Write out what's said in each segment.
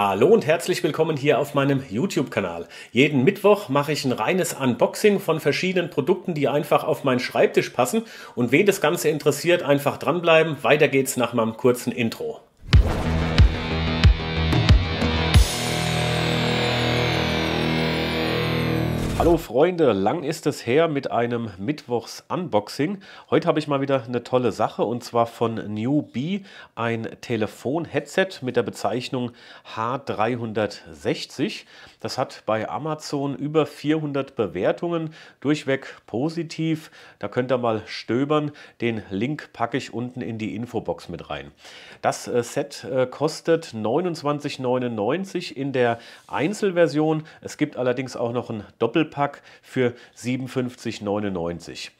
Hallo und herzlich willkommen hier auf meinem YouTube-Kanal. Jeden Mittwoch mache ich ein reines Unboxing von verschiedenen Produkten, die einfach auf meinen Schreibtisch passen. Und wen das Ganze interessiert, einfach dranbleiben. Weiter geht's nach meinem kurzen Intro. Hallo Freunde, lang ist es her mit einem Mittwochs-Unboxing. Heute habe ich mal wieder eine tolle Sache und zwar von New Bee ein Telefon-Headset mit der Bezeichnung H360. Das hat bei Amazon über 400 Bewertungen, durchweg positiv. Da könnt ihr mal stöbern. Den Link packe ich unten in die Infobox mit rein. Das äh, Set äh, kostet 29,99 in der Einzelversion. Es gibt allerdings auch noch ein Doppel Doppelpack für 57,99.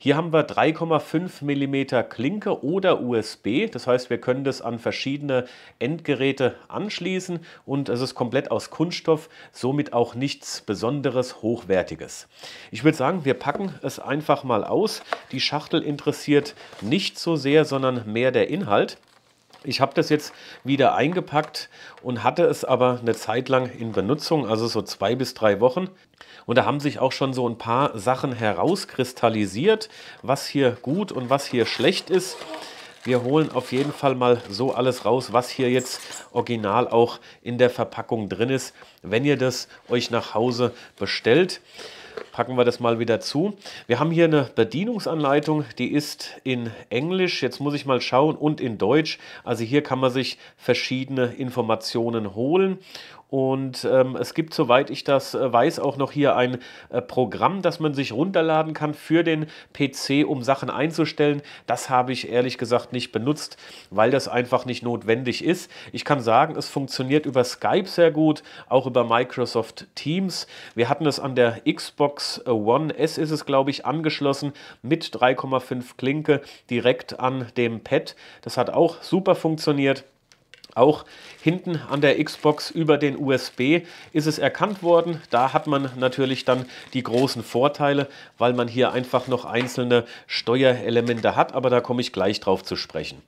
Hier haben wir 3,5 mm Klinke oder USB. Das heißt, wir können das an verschiedene Endgeräte anschließen und es ist komplett aus Kunststoff, somit auch nichts Besonderes, Hochwertiges. Ich würde sagen, wir packen es einfach mal aus. Die Schachtel interessiert nicht so sehr, sondern mehr der Inhalt. Ich habe das jetzt wieder eingepackt und hatte es aber eine Zeit lang in Benutzung, also so zwei bis drei Wochen. Und da haben sich auch schon so ein paar Sachen herauskristallisiert, was hier gut und was hier schlecht ist. Wir holen auf jeden Fall mal so alles raus, was hier jetzt original auch in der Verpackung drin ist, wenn ihr das euch nach Hause bestellt packen wir das mal wieder zu. Wir haben hier eine Bedienungsanleitung, die ist in Englisch, jetzt muss ich mal schauen, und in Deutsch. Also hier kann man sich verschiedene Informationen holen und ähm, es gibt, soweit ich das äh, weiß, auch noch hier ein äh, Programm, das man sich runterladen kann für den PC, um Sachen einzustellen. Das habe ich ehrlich gesagt nicht benutzt, weil das einfach nicht notwendig ist. Ich kann sagen, es funktioniert über Skype sehr gut, auch über Microsoft Teams. Wir hatten es an der Xbox äh, One S, ist es glaube ich, angeschlossen mit 3,5 Klinke direkt an dem Pad. Das hat auch super funktioniert. Auch hinten an der Xbox über den USB ist es erkannt worden. Da hat man natürlich dann die großen Vorteile, weil man hier einfach noch einzelne Steuerelemente hat, aber da komme ich gleich drauf zu sprechen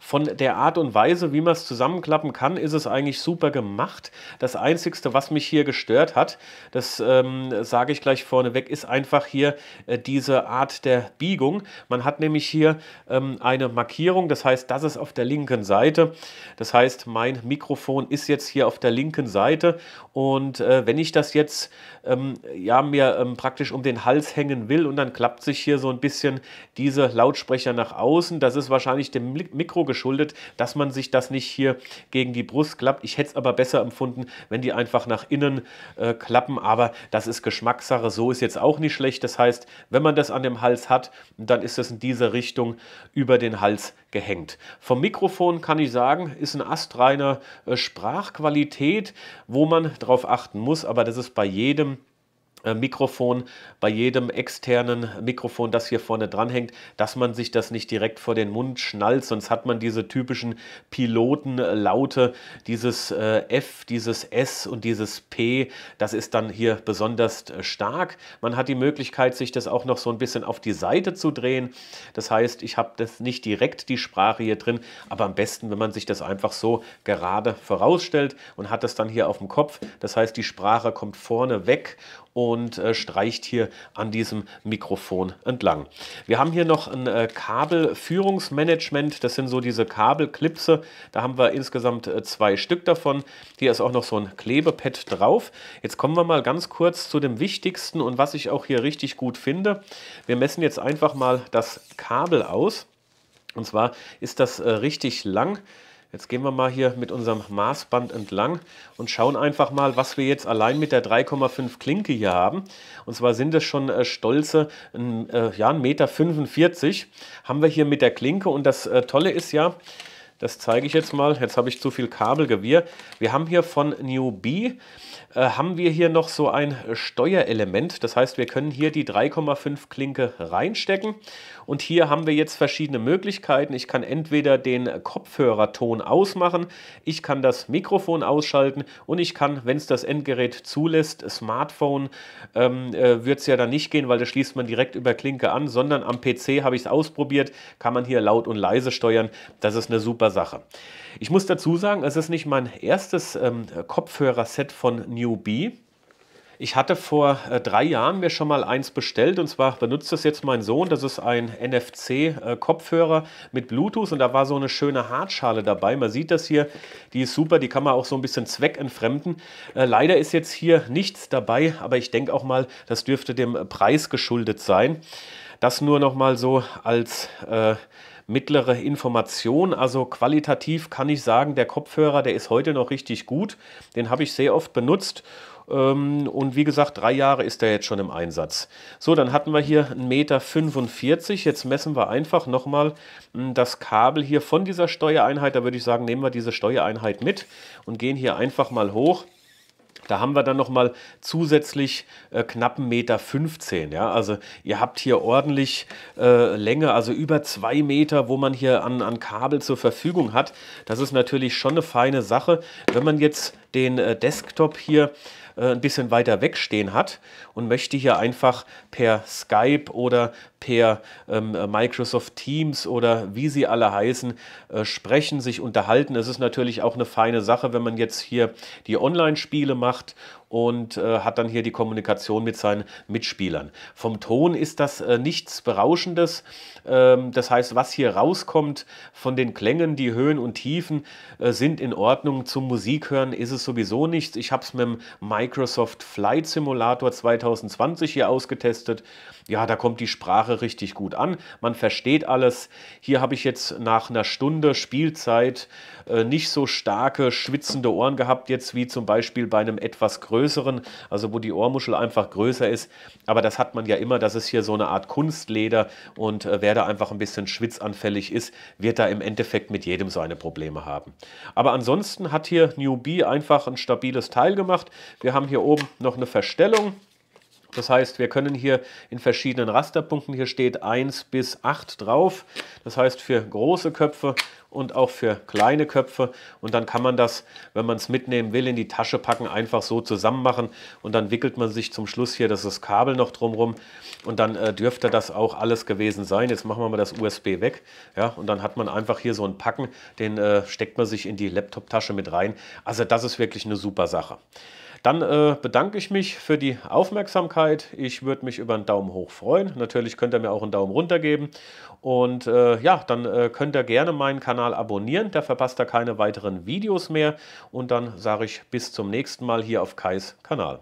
von der Art und Weise, wie man es zusammenklappen kann, ist es eigentlich super gemacht. Das Einzige, was mich hier gestört hat, das ähm, sage ich gleich vorneweg, ist einfach hier äh, diese Art der Biegung. Man hat nämlich hier ähm, eine Markierung, das heißt, das ist auf der linken Seite. Das heißt, mein Mikrofon ist jetzt hier auf der linken Seite und äh, wenn ich das jetzt ähm, ja, mir ähm, praktisch um den Hals hängen will und dann klappt sich hier so ein bisschen diese Lautsprecher nach außen, das ist wahrscheinlich dem Mikro geschuldet, dass man sich das nicht hier gegen die Brust klappt. Ich hätte es aber besser empfunden, wenn die einfach nach innen äh, klappen, aber das ist Geschmackssache. So ist jetzt auch nicht schlecht. Das heißt, wenn man das an dem Hals hat, dann ist das in dieser Richtung über den Hals gehängt. Vom Mikrofon kann ich sagen, ist ein astreiner äh, Sprachqualität, wo man darauf achten muss, aber das ist bei jedem äh, Mikrofon, bei jedem externen Mikrofon, das hier vorne dranhängt, dass man sich das nicht direkt vor den Mund schnallt, sonst hat man diese typischen Pilotenlaute, dieses äh, F, dieses S und dieses P, das ist dann hier besonders äh, stark. Man hat die Möglichkeit, sich das auch noch so ein bisschen auf die Seite zu drehen. Das heißt, ich habe das nicht direkt die Sprache hier drin, aber am besten, wenn man sich das einfach so gerade vorausstellt und hat das dann hier auf dem Kopf. Das heißt, die Sprache kommt vorne weg und und äh, streicht hier an diesem Mikrofon entlang. Wir haben hier noch ein äh, Kabelführungsmanagement. Das sind so diese Kabelklipse. Da haben wir insgesamt äh, zwei Stück davon. Hier ist auch noch so ein Klebepad drauf. Jetzt kommen wir mal ganz kurz zu dem Wichtigsten und was ich auch hier richtig gut finde. Wir messen jetzt einfach mal das Kabel aus. Und zwar ist das äh, richtig lang. Jetzt gehen wir mal hier mit unserem Maßband entlang und schauen einfach mal, was wir jetzt allein mit der 3,5 Klinke hier haben. Und zwar sind es schon äh, stolze äh, ja, 1,45 Meter. haben wir hier mit der Klinke und das äh, Tolle ist ja, das zeige ich jetzt mal. Jetzt habe ich zu viel Kabelgewirr. Wir haben hier von Newbie, äh, haben wir hier noch so ein Steuerelement. Das heißt, wir können hier die 3,5 Klinke reinstecken und hier haben wir jetzt verschiedene Möglichkeiten. Ich kann entweder den Kopfhörerton ausmachen, ich kann das Mikrofon ausschalten und ich kann, wenn es das Endgerät zulässt, Smartphone ähm, äh, wird es ja dann nicht gehen, weil das schließt man direkt über Klinke an, sondern am PC habe ich es ausprobiert, kann man hier laut und leise steuern. Das ist eine super Sache. Ich muss dazu sagen, es ist nicht mein erstes ähm, Kopfhörerset von Newbie. Ich hatte vor äh, drei Jahren mir schon mal eins bestellt und zwar benutzt das jetzt mein Sohn. Das ist ein NFC-Kopfhörer äh, mit Bluetooth und da war so eine schöne Hartschale dabei. Man sieht das hier, die ist super, die kann man auch so ein bisschen zweckentfremden. Äh, leider ist jetzt hier nichts dabei, aber ich denke auch mal, das dürfte dem Preis geschuldet sein. Das nur noch mal so als äh, mittlere Information. Also qualitativ kann ich sagen, der Kopfhörer, der ist heute noch richtig gut. Den habe ich sehr oft benutzt ähm, und wie gesagt, drei Jahre ist er jetzt schon im Einsatz. So, dann hatten wir hier 1,45 Meter. Jetzt messen wir einfach nochmal hm, das Kabel hier von dieser Steuereinheit. Da würde ich sagen, nehmen wir diese Steuereinheit mit und gehen hier einfach mal hoch. Da haben wir dann nochmal zusätzlich äh, knappen Meter Ja? Also ihr habt hier ordentlich äh, Länge, also über zwei Meter, wo man hier an, an Kabel zur Verfügung hat. Das ist natürlich schon eine feine Sache. Wenn man jetzt den äh, Desktop hier äh, ein bisschen weiter weg stehen hat und möchte hier einfach per Skype oder per ähm, äh, Microsoft Teams oder wie sie alle heißen, äh, sprechen, sich unterhalten. Es ist natürlich auch eine feine Sache, wenn man jetzt hier die Online-Spiele macht und äh, hat dann hier die Kommunikation mit seinen Mitspielern. Vom Ton ist das äh, nichts Berauschendes. Ähm, das heißt, was hier rauskommt von den Klängen, die Höhen und Tiefen äh, sind in Ordnung. Zum Musik hören ist es sowieso nichts. Ich habe es mit dem Microsoft Flight Simulator 2020 hier ausgetestet ja, da kommt die Sprache richtig gut an, man versteht alles. Hier habe ich jetzt nach einer Stunde Spielzeit äh, nicht so starke, schwitzende Ohren gehabt, jetzt wie zum Beispiel bei einem etwas größeren, also wo die Ohrmuschel einfach größer ist. Aber das hat man ja immer, das ist hier so eine Art Kunstleder und äh, wer da einfach ein bisschen schwitzanfällig ist, wird da im Endeffekt mit jedem seine Probleme haben. Aber ansonsten hat hier Newbie einfach ein stabiles Teil gemacht. Wir haben hier oben noch eine Verstellung. Das heißt, wir können hier in verschiedenen Rasterpunkten, hier steht 1 bis 8 drauf. Das heißt für große Köpfe und auch für kleine Köpfe. Und dann kann man das, wenn man es mitnehmen will, in die Tasche packen, einfach so zusammen machen. Und dann wickelt man sich zum Schluss hier das, das Kabel noch drumrum. Und dann äh, dürfte das auch alles gewesen sein. Jetzt machen wir mal das USB weg. Ja, und dann hat man einfach hier so ein Packen, den äh, steckt man sich in die Laptop-Tasche mit rein. Also das ist wirklich eine super Sache. Dann äh, bedanke ich mich für die Aufmerksamkeit. Ich würde mich über einen Daumen hoch freuen. Natürlich könnt ihr mir auch einen Daumen runter geben. Und äh, ja, dann äh, könnt ihr gerne meinen Kanal abonnieren. Da verpasst ihr keine weiteren Videos mehr. Und dann sage ich bis zum nächsten Mal hier auf Kais Kanal.